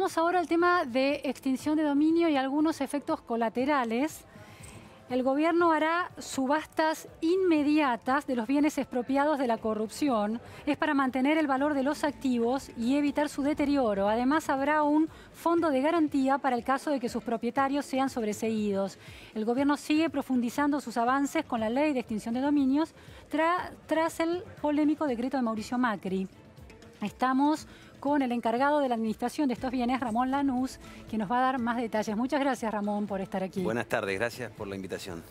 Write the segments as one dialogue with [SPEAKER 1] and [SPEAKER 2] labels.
[SPEAKER 1] Vamos ahora al tema de extinción de dominio y algunos efectos colaterales. El gobierno hará subastas inmediatas de los bienes expropiados de la corrupción. Es para mantener el valor de los activos y evitar su deterioro. Además, habrá un fondo de garantía para el caso de que sus propietarios sean sobreseídos. El gobierno sigue profundizando sus avances con la ley de extinción de dominios tras el polémico decreto de Mauricio Macri. Estamos con el encargado de la administración de estos bienes, Ramón Lanús, que nos va a dar más detalles. Muchas gracias, Ramón, por estar aquí. Buenas
[SPEAKER 2] tardes, gracias por la invitación.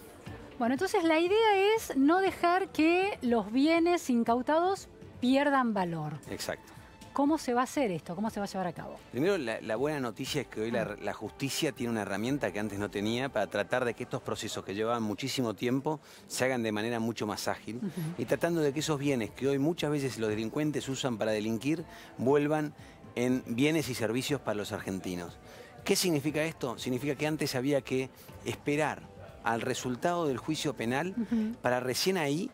[SPEAKER 1] Bueno, entonces la idea es no dejar que los bienes incautados pierdan valor. Exacto. ¿Cómo se va a hacer esto? ¿Cómo se va a llevar a cabo?
[SPEAKER 2] Primero, la, buena noticia es que hoy ah. la, justicia tiene una herramienta que antes no tenía para tratar de que estos procesos que llevaban muchísimo tiempo se hagan de manera mucho más ágil y tratando de que esos bienes que hoy muchas veces los delincuentes usan para delinquir vuelvan en bienes y servicios para los argentinos. ¿Qué significa esto? Significa que antes había que esperar al resultado del juicio penal para recién ahí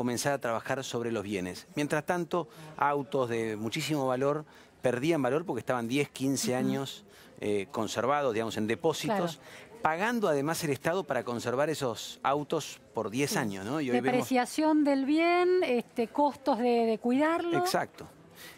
[SPEAKER 2] comenzar a trabajar sobre los bienes. Mientras tanto, autos de muchísimo valor perdían valor porque estaban 10, 15 años eh, conservados, digamos, en depósitos. pagando además el Estado para conservar esos autos por 10 años. Depreciación
[SPEAKER 1] del bien, este, costos de, cuidarlo. Exacto.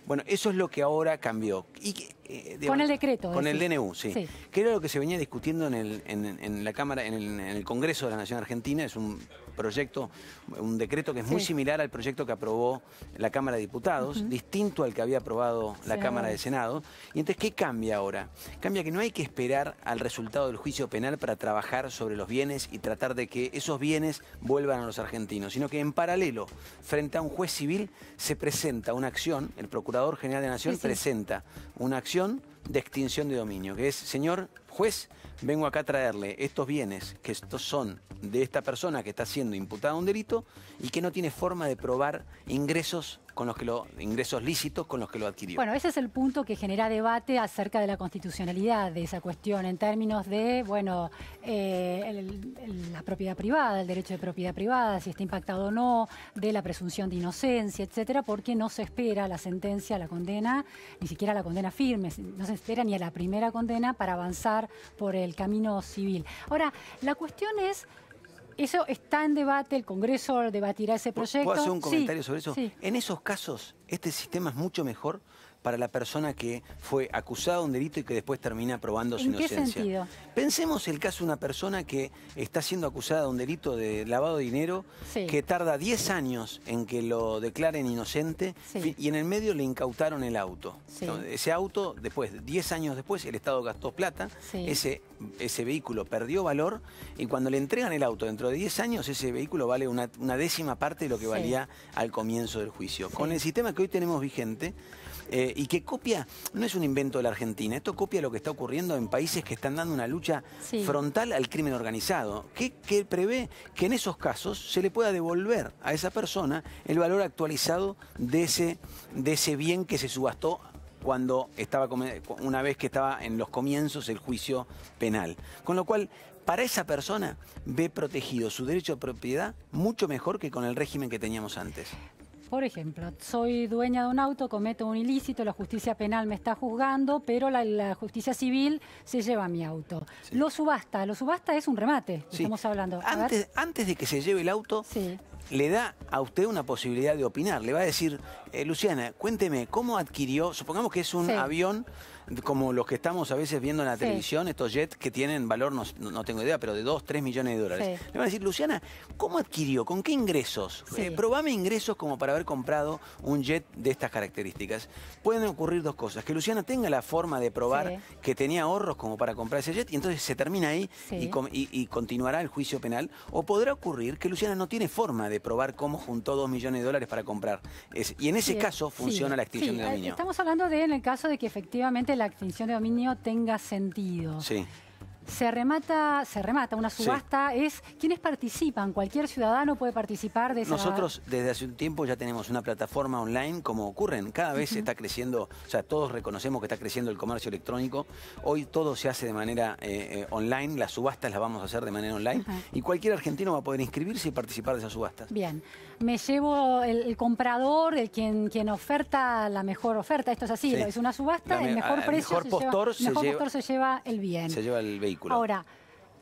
[SPEAKER 2] Bueno, eso es lo que ahora cambió. Eh, eh, con el
[SPEAKER 1] decreto. Con el DNU, sí.
[SPEAKER 2] Que era lo que se venía discutiendo en, el, la Cámara, en el, Congreso de la Nación Argentina. Es un proyecto, un decreto que es muy similar al proyecto que aprobó la Cámara de Diputados, distinto al que había aprobado la Cámara de Senado. Y entonces, ¿qué cambia ahora? Cambia que no hay que esperar al resultado del juicio penal para trabajar sobre los bienes y tratar de que esos bienes vuelvan a los argentinos, sino que en paralelo, frente a un juez civil, se presenta una acción, el Procurador General de la Nación presenta una acción de extinción de dominio, que es, señor, juez, vengo acá a traerle estos bienes que estos son de esta persona que está siendo imputada a un delito y que no tiene forma de probar ingresos con los que ingresos lícitos con los que lo adquirió. Bueno, ese
[SPEAKER 1] es el punto que genera debate acerca de la constitucionalidad de esa cuestión en términos de, bueno, eh, la propiedad privada, el derecho de propiedad privada, si está impactado o no, de la presunción de inocencia, etcétera, porque no se espera la sentencia, la condena, ni siquiera la condena firme, no se espera ni a la primera condena para avanzar por el camino civil. Ahora, la cuestión es eso está en debate, el Congreso debatirá ese proyecto. ¿Puedo hacer un comentario sobre eso? En
[SPEAKER 2] esos casos, ¿este sistema es mucho mejor? para la persona que fue acusada de un delito y que después termina probando su inocencia. Pensemos el caso de una persona que está siendo acusada de un delito de lavado de dinero, que tarda 10 años en que lo declaren inocente y en el medio le incautaron el auto. ese auto, después, 10 años después, el Estado gastó plata, ese, vehículo perdió valor y cuando le entregan el auto dentro de 10 años, ese vehículo vale una, décima parte de lo que valía al comienzo del juicio. Con el sistema que hoy tenemos vigente, eh, y que copia, no es un invento de la Argentina, esto copia lo que está ocurriendo en países que están dando una lucha frontal al crimen organizado, que, prevé que en esos casos se le pueda devolver a esa persona el valor actualizado de ese, de ese bien que se subastó cuando estaba una vez que estaba en los comienzos el juicio penal. Con lo cual, para esa persona ve protegido su derecho a propiedad mucho mejor que con el régimen que teníamos antes.
[SPEAKER 1] Por ejemplo, soy dueña de un auto, cometo un ilícito, la justicia penal me está juzgando, pero la, justicia civil se lleva mi auto. Lo subasta, lo subasta es un remate, estamos hablando.
[SPEAKER 2] Antes, de que se lleve el auto, le da a usted una posibilidad de opinar. Le va a decir, eh, Luciana, cuénteme, ¿cómo adquirió, supongamos que es un avión como los que estamos a veces viendo en la televisión, estos jets que tienen valor, no, tengo idea, pero de 2, 3 millones de dólares. Le van a decir, Luciana, ¿cómo adquirió? ¿Con qué ingresos? Eh, probame ingresos como para haber comprado un jet de estas características. Pueden ocurrir dos cosas. Que Luciana tenga la forma de probar que tenía ahorros como para comprar ese jet y entonces se termina ahí y, continuará el juicio penal. O podrá ocurrir que Luciana no tiene forma de probar cómo juntó 2 millones de dólares para comprar. ese... y en ese caso funciona la extinción de dominio. Eh, estamos
[SPEAKER 1] hablando de, en el caso de que efectivamente la extinción de dominio tenga sentido. Sí. Se remata, se remata una subasta, es quienes participan, cualquier ciudadano puede participar de esa Nosotros
[SPEAKER 2] desde hace un tiempo ya tenemos una plataforma online como ocurren, cada vez se está creciendo, o sea, todos reconocemos que está creciendo el comercio electrónico, hoy todo se hace de manera eh, eh, online, las subastas las vamos a hacer de manera online y cualquier argentino va a poder inscribirse y participar de esas subastas.
[SPEAKER 1] Bien me llevo el, comprador, el quien, quien oferta la mejor oferta. Esto es así, es una subasta, el mejor precio. lleva, mejor postor se lleva el bien. Se
[SPEAKER 2] lleva el vehículo. Ahora,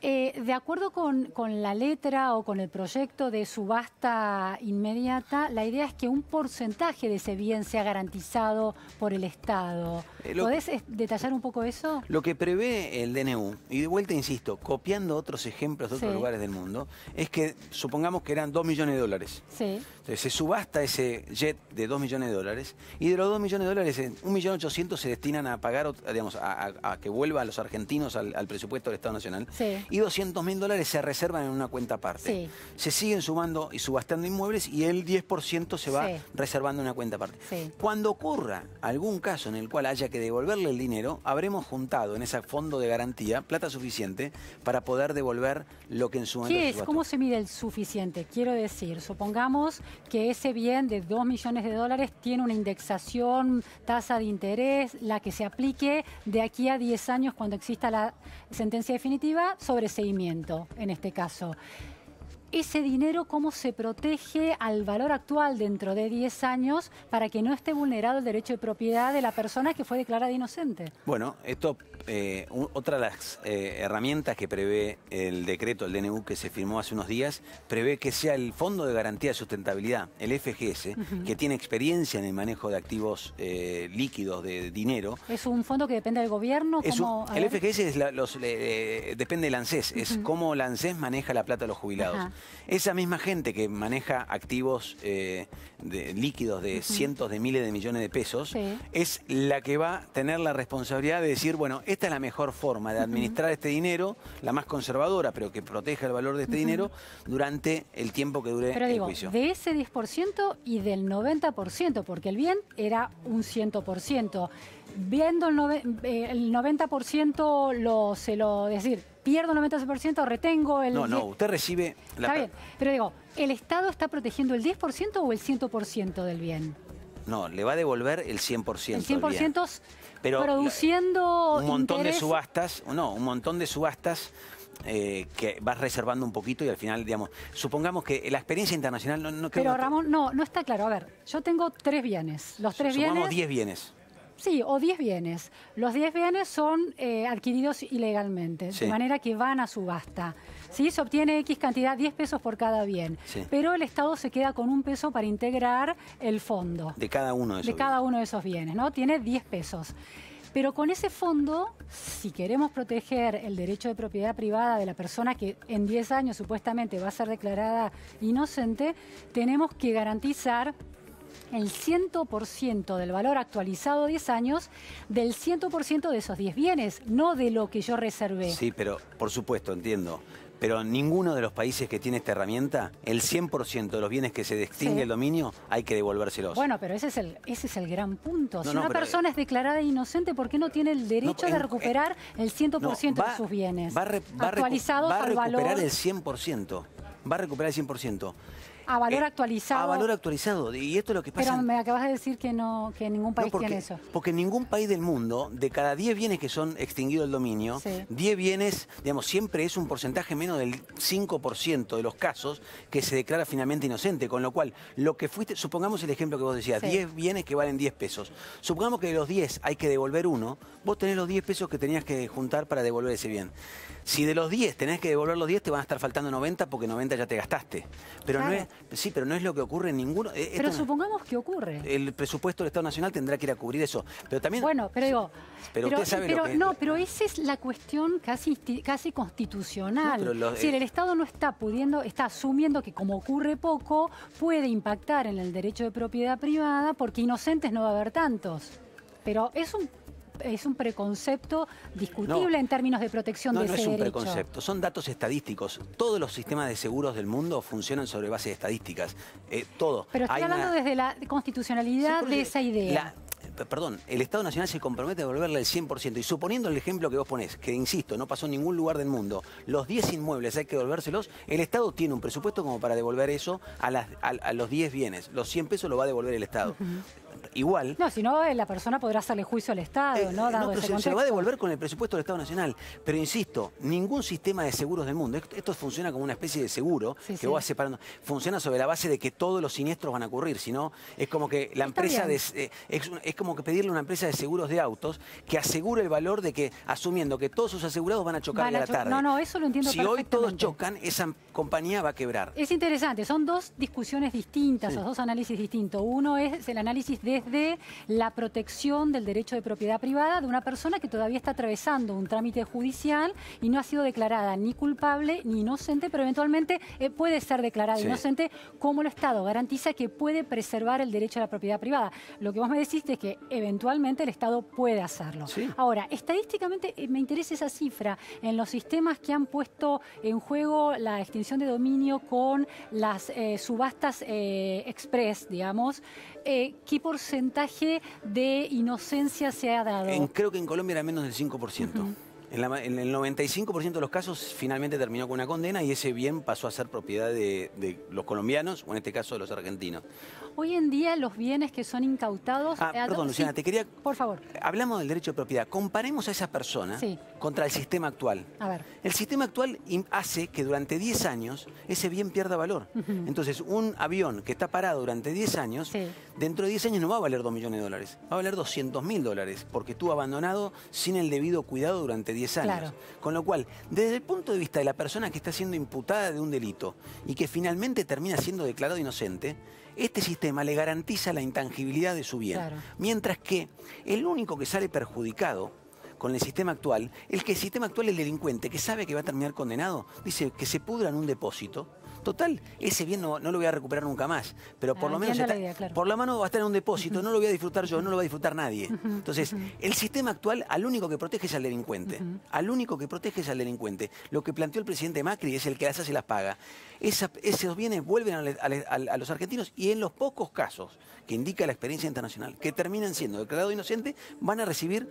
[SPEAKER 1] eh, de acuerdo con, la letra o con el proyecto de subasta inmediata, la idea es que un porcentaje de ese bien sea garantizado por el Estado. Eh, ¿Podés eh, detallar un poco eso?
[SPEAKER 2] Lo que prevé el DNU, y de vuelta insisto, copiando otros ejemplos de otros lugares del mundo, es que supongamos que eran 2 millones de dólares. Sí. Entonces se subasta ese jet de 2 millones de dólares y de los 2 millones de dólares, 1.800.000 se destinan a pagar, digamos, a, que vuelva a los argentinos al, al presupuesto del Estado Nacional. Sí y 200 mil dólares se reservan en una cuenta aparte. Se siguen sumando y subastando inmuebles y el 10% se va reservando en una cuenta aparte. Cuando ocurra algún caso en el cual haya que devolverle el dinero, habremos juntado en ese fondo de garantía plata suficiente para poder devolver lo que en su momento... es? ¿Cómo
[SPEAKER 1] se mide el suficiente? Quiero decir, supongamos que ese bien de 2 millones de dólares tiene una indexación, tasa de interés, la que se aplique de aquí a 10 años cuando exista la sentencia definitiva sobre seguimiento en este caso ese dinero cómo se protege al valor actual dentro de 10 años para que no esté vulnerado el derecho de propiedad de la persona que fue declarada inocente.
[SPEAKER 2] Bueno, esto, eh, otra de las eh, herramientas que prevé el decreto, el DNU que se firmó hace unos días, prevé que sea el Fondo de Garantía de Sustentabilidad, el FGS, que tiene experiencia en el manejo de activos eh, líquidos de dinero.
[SPEAKER 1] ¿Es un fondo que depende del gobierno? el FGS
[SPEAKER 2] es la, los, depende del ANSES, es cómo el ANSES maneja la plata de los jubilados. Esa misma gente que maneja activos eh, líquidos de cientos de miles de millones de pesos es la que va a tener la responsabilidad de decir, bueno, esta es la mejor forma de administrar este dinero, la más conservadora, pero que proteja el valor de este dinero durante el tiempo que dure pero digo, De
[SPEAKER 1] ese 10% y del 90%, porque el bien era un 100%. Viendo el, 90% eh, lo, se lo decir, pierdo el 90%, retengo el... No, no, usted
[SPEAKER 2] recibe... Está bien,
[SPEAKER 1] pero digo, ¿el Estado está protegiendo el 10% o el 100% del bien?
[SPEAKER 2] No, le va a devolver el 100%. El 100%
[SPEAKER 1] Pero produciendo... Un montón de
[SPEAKER 2] subastas, no, un montón de subastas eh, que vas reservando un poquito y al final, digamos, supongamos que la experiencia internacional no... no Pero
[SPEAKER 1] Ramón, no, no está claro. A ver, yo tengo tres bienes. Los tres bienes... bienes... 10 bienes. Sí, o 10 bienes. Los 10 bienes son eh, adquiridos ilegalmente, de manera que van a subasta. Se obtiene X cantidad, 10 pesos por cada bien. Pero el Estado se queda con un peso para integrar el fondo.
[SPEAKER 2] De cada uno de esos De cada
[SPEAKER 1] uno de esos bienes, ¿no? Tiene 10 pesos. Pero con ese fondo, si queremos proteger el derecho de propiedad privada de la persona que en 10 años supuestamente va a ser declarada inocente, tenemos que garantizar el 100% del valor actualizado 10 años del 100% de esos 10 bienes, no de lo que yo reservé. Sí,
[SPEAKER 2] pero por supuesto, entiendo. Pero ninguno de los países que tiene esta herramienta, el 100% de los bienes que se distingue el dominio, hay que devolvérselos. Bueno,
[SPEAKER 1] pero ese es el, ese es el gran punto. si una persona es eh, declarada inocente, ¿por qué no tiene el derecho de eh, eh, recuperar el 100% de sus bienes? Va, va a recuperar el
[SPEAKER 2] 100%. Va a recuperar el 100%
[SPEAKER 1] a valor eh, actualizado. A valor
[SPEAKER 2] actualizado. Y esto es lo que pasa. Pero me
[SPEAKER 1] acabas de decir que no que ningún país tiene eso.
[SPEAKER 2] Porque ningún país del mundo, de cada 10 bienes que son extinguidos el dominio, 10 bienes, digamos, siempre es un porcentaje menos del 5% de los casos que se declara finalmente inocente. Con lo cual, lo que fuiste, supongamos el ejemplo que vos decías, 10 bienes que valen 10 pesos. Supongamos que de los 10 hay que devolver uno, vos tenés los 10 pesos que tenías que juntar para devolver ese bien. Si de los 10 tenés que devolver los 10, te van a estar faltando 90 porque 90 ya te gastaste. Pero no es, Sí, pero no es lo que ocurre en ninguno. Eh, pero
[SPEAKER 1] supongamos que ocurre.
[SPEAKER 2] El presupuesto del Estado Nacional tendrá que ir a cubrir eso. Pero también. Bueno, pero digo. Pero, No,
[SPEAKER 1] pero esa es la cuestión casi, casi constitucional. si eh, el Estado no está pudiendo, está asumiendo que como ocurre poco, puede impactar en el derecho de propiedad privada porque inocentes no va a haber tantos. Pero es un es un preconcepto discutible en términos de protección de no No, es un preconcepto,
[SPEAKER 2] son datos estadísticos. Todos los sistemas de seguros del mundo funcionan sobre bases estadísticas, eh, todo. Pero estoy hablando
[SPEAKER 1] desde la constitucionalidad de esa idea.
[SPEAKER 2] Eh, perdón, el Estado Nacional se compromete a devolverle el 100%. Y suponiendo el ejemplo que vos ponés, que insisto, no pasó en ningún lugar del mundo, los 10 inmuebles hay que devolvérselos, el Estado tiene un presupuesto como para devolver eso a, los 10 bienes. Los 100 pesos lo va a devolver el Estado igual.
[SPEAKER 1] No, si no, eh, la persona podrá hacerle juicio al Estado, eh, ¿no? se, va a
[SPEAKER 2] devolver con el presupuesto del Estado Nacional. Pero insisto, ningún sistema de seguros del mundo, esto, funciona como una especie de seguro que va separando, funciona sobre la base de que todos los siniestros van a ocurrir, sino es como que la empresa eh, es, como que pedirle a una empresa de seguros de autos que asegure el valor de que, asumiendo que todos sus asegurados van a chocar la tarde. No, no,
[SPEAKER 1] eso lo entiendo Si hoy
[SPEAKER 2] todos chocan, esa compañía va a quebrar.
[SPEAKER 1] Es interesante, son dos discusiones distintas, dos análisis distintos. Uno es el análisis desde la protección del derecho de propiedad privada de una persona que todavía está atravesando un trámite judicial y no ha sido declarada ni culpable ni inocente, pero eventualmente eh, puede ser declarada inocente como el Estado garantiza que puede preservar el derecho a la propiedad privada. Lo que vos me decís es que eventualmente el Estado puede hacerlo. Ahora, estadísticamente eh, me interesa esa cifra en los sistemas que han puesto en juego la extinción de dominio con las eh, subastas express, digamos, eh, qué porcentaje de inocencia se ha dado?
[SPEAKER 2] creo que en Colombia era menos del 5%. En, el 95% de los casos finalmente terminó con una condena y ese bien pasó a ser propiedad de, los colombianos o en este caso de los argentinos.
[SPEAKER 1] Hoy en día los bienes que son incautados... Ah, eh, perdón, Luciana, te
[SPEAKER 2] quería... Por favor. Hablamos del derecho de propiedad. Comparemos a esa persona contra el sistema actual. A ver. El sistema actual hace que durante 10 años ese bien pierda valor. Entonces, un avión que está parado durante 10 años, dentro de 10 años no va a valer 2 millones de dólares, va a valer 200 mil dólares, porque estuvo abandonado sin el debido cuidado durante 10 con lo cual, desde el punto de vista de la persona que está siendo imputada de un delito y que finalmente termina siendo declarado inocente, este sistema le garantiza la intangibilidad de su bien. Mientras que el único que sale perjudicado con el sistema actual, el que el sistema actual es el delincuente, que sabe que va a terminar condenado, dice que se pudra en un depósito, Total, ese bien no, lo voy a recuperar nunca más, pero por ah, lo menos por la mano va a estar en un depósito, no lo voy a disfrutar yo, no lo va a disfrutar nadie. Entonces, el sistema actual al único que protege es al delincuente, al único que protege es al delincuente. Lo que planteó el presidente Macri es el que las hace y las paga. esos bienes vuelven a, los argentinos y en los pocos casos que indica la experiencia internacional, que terminan siendo declarados inocentes, van a recibir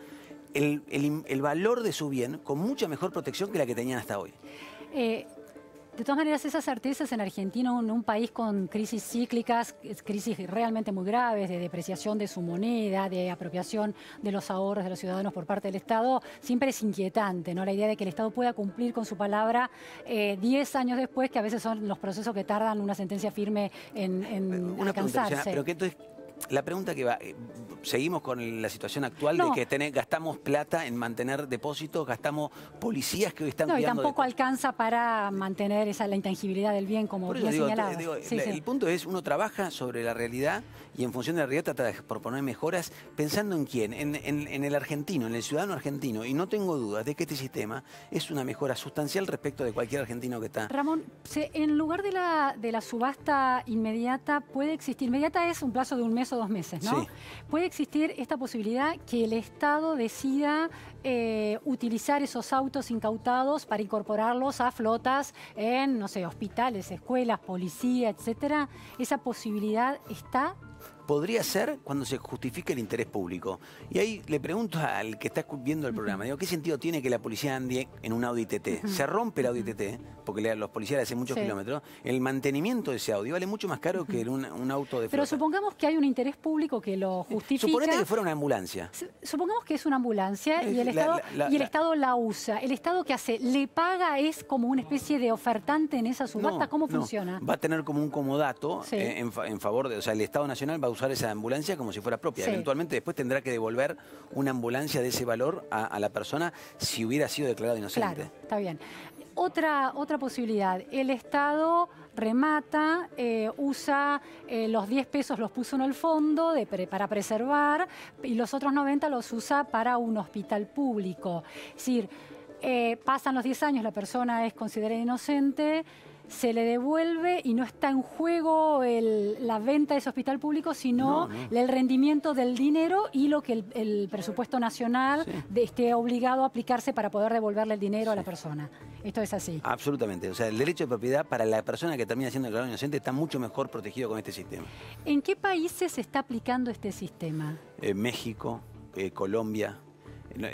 [SPEAKER 2] el, valor de su bien con mucha mejor protección que la que tenían hasta hoy.
[SPEAKER 1] Eh, de todas maneras, esas certezas en Argentina, en un país con crisis cíclicas, crisis realmente muy graves, de depreciación de su moneda, de apropiación de los ahorros de los ciudadanos por parte del Estado, siempre es inquietante, ¿no? La idea de que el Estado pueda cumplir con su palabra 10 eh, años después, que a veces son los procesos que tardan una sentencia firme en, en alcanzarse.
[SPEAKER 2] La pregunta que va, eh, seguimos con la situación actual de que gastamos plata en mantener depósitos, gastamos policías que hoy están no, y tampoco
[SPEAKER 1] alcanza para mantener esa la intangibilidad del bien como lo digo, señalado. El
[SPEAKER 2] punto es, uno trabaja sobre la realidad y en función de la realidad trata de proponer mejoras pensando en quién, en, el argentino, en el ciudadano argentino. Y no tengo dudas de que este sistema es una mejora sustancial respecto de cualquier argentino que está.
[SPEAKER 1] Ramón, en lugar de la, de la subasta inmediata, puede existir. Inmediata es un plazo de un mes o dos meses, ¿no? Puede existir esta posibilidad que el Estado decida eh, utilizar esos autos incautados para incorporarlos a flotas en, no sé, hospitales, escuelas, policía, etcétera. ¿Esa posibilidad está?
[SPEAKER 2] podría ser cuando se justifica el interés público. Y ahí le pregunto al que está viendo el programa, digo, ¿qué sentido tiene que la policía ande en un Audi TT? Se rompe el Audi TT, porque los policías hacen muchos kilómetros, el mantenimiento de ese Audi vale mucho más caro que un, auto de Pero
[SPEAKER 1] supongamos que hay un interés público que lo eh, justifica. Suponete que fuera
[SPEAKER 2] una ambulancia.
[SPEAKER 1] Supongamos que es una ambulancia y el eh, Estado la, y el Estado la usa. ¿El Estado qué hace? ¿Le paga? ¿Es como una especie de ofertante en esa subasta? ¿Cómo funciona? Va
[SPEAKER 2] a tener como un comodato eh, en, en favor de, o sea, el Estado Nacional va a esa ambulancia como si fuera propia. Eventualmente después tendrá que devolver una ambulancia de ese valor a, la persona si hubiera sido declarado inocente.
[SPEAKER 1] está bien. Otra, otra posibilidad, el Estado remata, eh, usa eh, los 10 pesos, los puso en el fondo de para preservar y los otros 90 los usa para un hospital público. Es decir, eh, pasan los 10 años, la persona es considerada inocente, se le devuelve y no está en juego la venta de ese hospital público, sino el rendimiento del dinero y lo que el, presupuesto nacional esté obligado a aplicarse para poder devolverle el dinero a la persona. Esto es así.
[SPEAKER 2] Absolutamente. O sea, el derecho de propiedad para la persona que termina siendo declarado inocente está mucho mejor protegido con este sistema.
[SPEAKER 1] ¿En qué países se está aplicando este sistema?
[SPEAKER 2] Eh, México, eh, Colombia,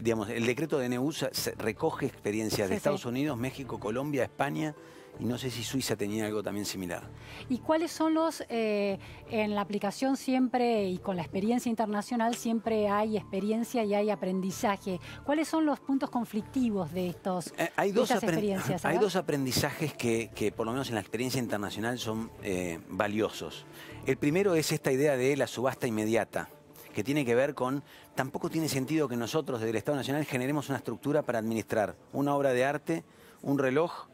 [SPEAKER 2] digamos, el decreto de NEUSA recoge experiencias de Estados Unidos, México, Colombia, España, y no sé si Suiza tenía
[SPEAKER 1] algo también similar. ¿Y cuáles son los, eh, en la aplicación siempre y con la experiencia internacional siempre hay experiencia y hay aprendizaje? ¿Cuáles son los puntos conflictivos de, estos, eh, hay estas experiencias? Hay dos
[SPEAKER 2] aprendizajes que, por lo menos en la experiencia internacional son eh, valiosos. El primero es esta idea de la subasta inmediata que tiene que ver con, tampoco tiene sentido que nosotros desde el Estado Nacional generemos una estructura para administrar una obra de arte, un reloj,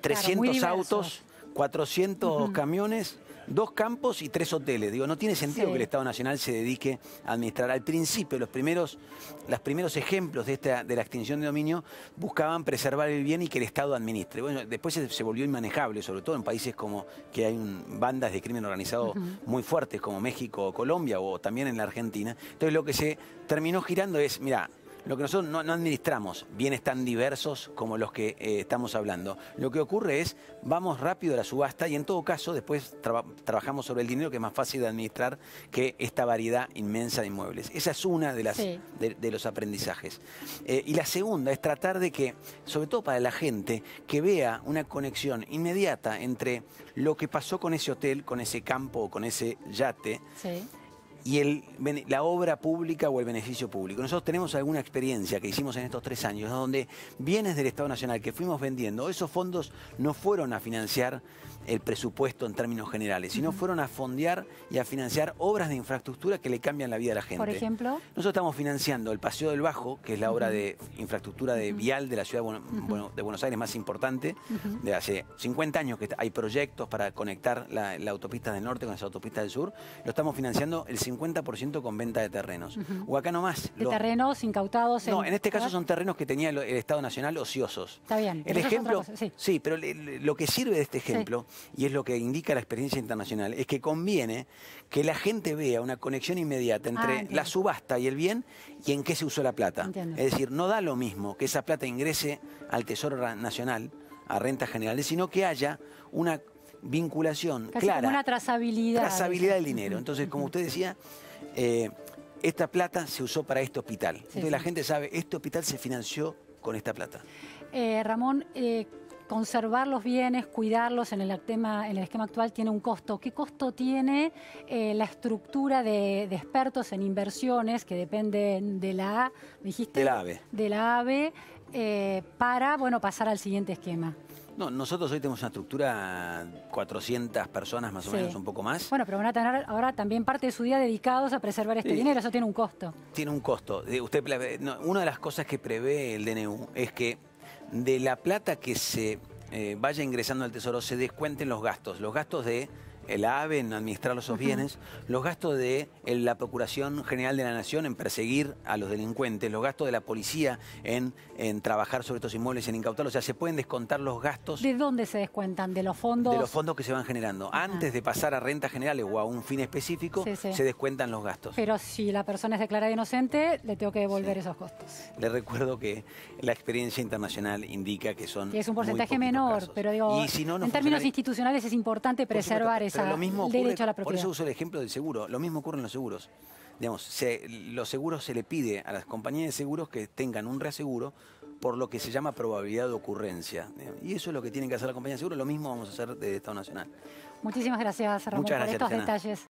[SPEAKER 2] 300 autos, 400 camiones, dos campos y tres hoteles. Digo, no tiene sentido que el Estado Nacional se dedique a administrar. Al principio, los primeros, los primeros ejemplos de, esta, de la extinción de dominio buscaban preservar el bien y que el Estado administre. Bueno, después se, volvió inmanejable, sobre todo en países como que hay bandas de crimen organizado muy fuertes, como México o Colombia, o también en la Argentina. Entonces lo que se terminó girando es, mira, lo que nosotros no, administramos bienes tan diversos como los que eh, estamos hablando. Lo que ocurre es, vamos rápido a la subasta y en todo caso después trabajamos sobre el dinero que es más fácil de administrar que esta variedad inmensa de inmuebles. Esa es una de, las, de, los aprendizajes. Eh, y la segunda es tratar de que, sobre todo para la gente, que vea una conexión inmediata entre lo que pasó con ese hotel, con ese campo, con ese yate, y la obra pública o el beneficio público. Nosotros tenemos alguna experiencia que hicimos en estos tres años, donde bienes del Estado Nacional que fuimos vendiendo, esos fondos no fueron a financiar el presupuesto en términos generales, sino fueron a fondear y a financiar obras de infraestructura que le cambian la vida a la gente. Por ejemplo. Nosotros estamos financiando el Paseo del Bajo, que es la obra de infraestructura de vial de la ciudad de Buenos Aires más importante, de hace 50 años que hay proyectos para conectar la, autopista del norte con las autopista del sur, lo estamos financiando el 50% con venta de terrenos. O acá nomás. ¿De terrenos
[SPEAKER 1] incautados? En... No, en este caso son
[SPEAKER 2] terrenos que tenía el, Estado Nacional ociosos. Está
[SPEAKER 1] bien. El ejemplo,
[SPEAKER 2] sí. pero lo que sirve de este ejemplo y es lo que indica la experiencia internacional, es que conviene que la gente vea una conexión inmediata entre ah, la subasta y el bien y en qué se usó la plata. Es decir, no da lo mismo que esa plata ingrese al Tesoro Nacional, a rentas generales, sino que haya una vinculación Casi clara. una
[SPEAKER 1] trazabilidad. Trazabilidad
[SPEAKER 2] del dinero. Entonces, como usted decía, eh, esta plata se usó para este hospital. Entonces la gente sabe, este hospital se financió
[SPEAKER 1] con esta plata. Eh, Ramón, eh, conservar los bienes, cuidarlos en el, esquema actual tiene un costo. ¿Qué costo tiene eh, la estructura de, expertos en inversiones que dependen de la, dijiste, de AVE, de la AVE eh, para bueno, pasar al siguiente esquema?
[SPEAKER 2] No, nosotros hoy tenemos una estructura 400 personas más o menos, un poco más.
[SPEAKER 1] Bueno, pero van a tener ahora también parte de su día dedicados a preservar este dinero, eso tiene un costo.
[SPEAKER 2] Tiene un costo. Eh, usted, una de las cosas que prevé el DNU es que de la plata que se eh, vaya ingresando al Tesoro se descuenten los gastos, los gastos de el AVE, en administrar los bienes, los gastos de la Procuración General de la Nación en perseguir a los delincuentes, los gastos de la policía en, en trabajar sobre estos inmuebles, en incautarlos. O sea, se pueden descontar los gastos.
[SPEAKER 1] ¿De dónde se descuentan? ¿De los fondos? De los
[SPEAKER 2] fondos que se van generando. Antes de pasar a rentas generales o a un fin específico, se descuentan los gastos.
[SPEAKER 1] Pero si la persona es declarada inocente, le tengo que devolver esos costos.
[SPEAKER 2] Le recuerdo que la experiencia internacional indica que son. es un porcentaje
[SPEAKER 1] menor, pero digo, en términos institucionales es importante preservar eso mismo Por eso uso
[SPEAKER 2] el ejemplo del seguro. Lo mismo ocurre en los seguros. Digamos, los seguros se le pide a las compañías de seguros que tengan un reaseguro por lo que se llama probabilidad de ocurrencia. Y eso es lo que tienen que hacer las compañías de seguros. Lo mismo vamos a hacer de Estado Nacional.
[SPEAKER 1] Muchísimas gracias, Ramón, por estos detalles.